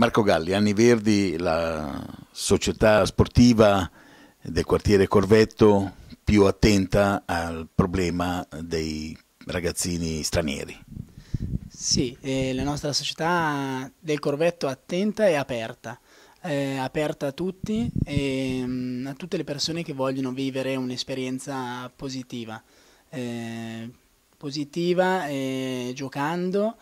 Marco Galli, Anni Verdi, la società sportiva del quartiere Corvetto più attenta al problema dei ragazzini stranieri. Sì, eh, la nostra società del Corvetto è attenta e aperta, eh, aperta a tutti e ehm, mh, a tutte le persone che vogliono vivere un'esperienza positiva, eh, positiva eh, giocando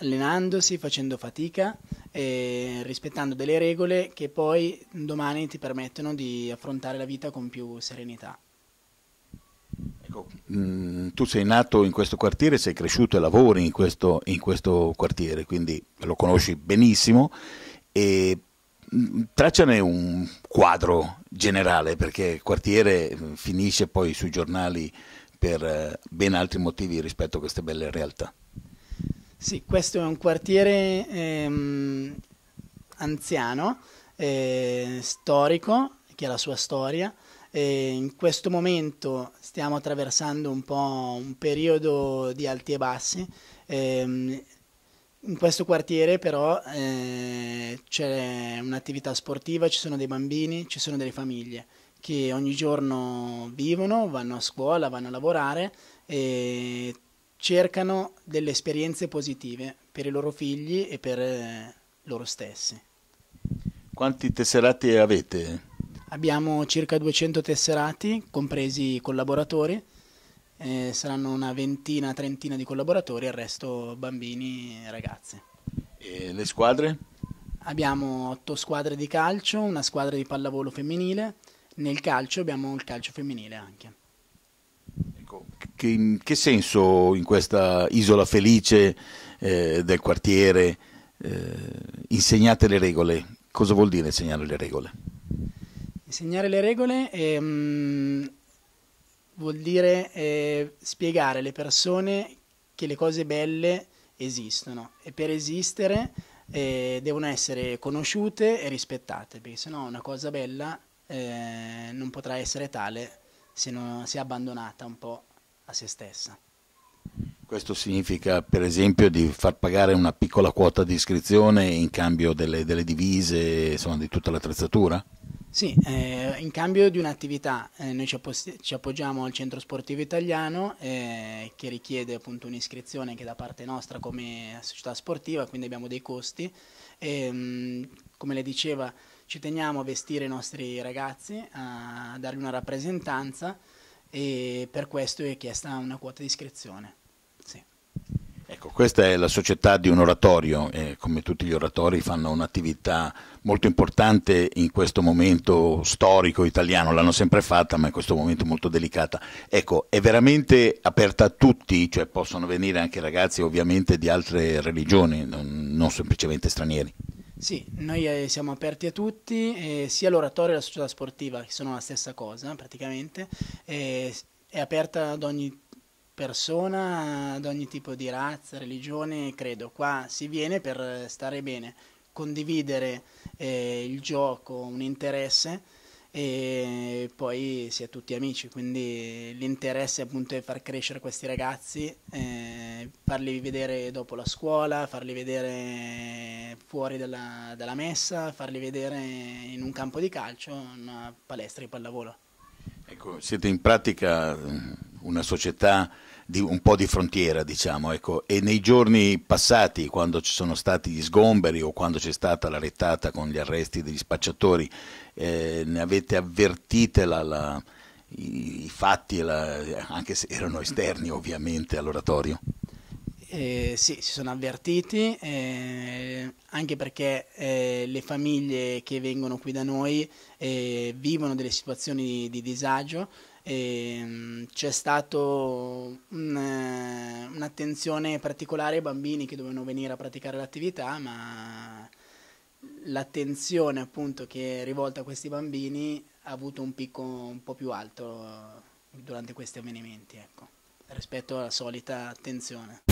allenandosi, facendo fatica e rispettando delle regole che poi domani ti permettono di affrontare la vita con più serenità. Ecco, mm, tu sei nato in questo quartiere, sei cresciuto e lavori in questo, in questo quartiere, quindi lo conosci benissimo e mm, tracciane un quadro generale perché il quartiere mm, finisce poi sui giornali per eh, ben altri motivi rispetto a queste belle realtà. Sì, questo è un quartiere ehm, anziano, eh, storico, che ha la sua storia. E in questo momento stiamo attraversando un po' un periodo di alti e bassi. Ehm, in questo quartiere però eh, c'è un'attività sportiva, ci sono dei bambini, ci sono delle famiglie che ogni giorno vivono, vanno a scuola, vanno a lavorare e cercano delle esperienze positive per i loro figli e per eh, loro stessi. Quanti tesserati avete? Abbiamo circa 200 tesserati, compresi i collaboratori, eh, saranno una ventina, trentina di collaboratori, il resto bambini e ragazze. E le squadre? Abbiamo otto squadre di calcio, una squadra di pallavolo femminile, nel calcio abbiamo il calcio femminile anche che, in che senso in questa isola felice eh, del quartiere eh, insegnate le regole? Cosa vuol dire insegnare le regole? Insegnare le regole ehm, vuol dire eh, spiegare alle persone che le cose belle esistono e per esistere eh, devono essere conosciute e rispettate, perché sennò una cosa bella eh, non potrà essere tale se, non, si è abbandonata un po' a se stessa. Questo significa per esempio di far pagare una piccola quota di iscrizione in cambio delle, delle divise, insomma di tutta l'attrezzatura? Sì, eh, in cambio di un'attività eh, noi ci, appo ci, appoggiamo al Centro Sportivo Italiano eh, che richiede appunto un'iscrizione che da parte nostra come società sportiva, quindi abbiamo dei costi. E, ehm, mh, come le diceva, ci teniamo a vestire i nostri ragazzi, a dargli una rappresentanza e per questo è chiesta una quota di iscrizione. Sì. Ecco, questa è la società di un oratorio, eh, come tutti gli oratori fanno un'attività molto importante in questo momento storico italiano, l'hanno sempre fatta ma in questo momento molto delicata. Ecco, è veramente aperta a tutti, cioè possono venire anche ragazzi ovviamente di altre religioni, non semplicemente stranieri. Sì, noi eh, siamo aperti a tutti, sia l'oratorio che la società sportiva, che sono la stessa cosa praticamente, è aperta ad ogni persona, ad ogni tipo di razza, religione, credo. Qua si viene per stare bene, condividere eh, il gioco, un interesse e poi si è tutti amici, quindi l'interesse appunto è far crescere questi ragazzi, eh, farli vedere dopo la scuola, farli vedere fuori dalla, dalla messa, farli vedere in un campo di calcio, una palestra di pallavolo. Ecco, siete in pratica una società di un po' di frontiera, diciamo, ecco. e nei giorni passati, quando ci sono stati gli sgomberi o quando c'è stata la rettata con gli arresti degli spacciatori, eh, ne avete avvertite la, la, i, i, fatti, la, anche se erano esterni ovviamente all'oratorio? Eh, sì, si sono avvertiti, eh, anche perché eh, le famiglie che vengono qui da noi eh, vivono delle situazioni di, di disagio e ehm, c'è stata un, eh, un'attenzione particolare ai bambini che dovevano venire a praticare l'attività, ma l'attenzione appunto che è rivolta a questi bambini ha avuto un picco un po' più alto durante questi avvenimenti, ecco, rispetto alla solita attenzione.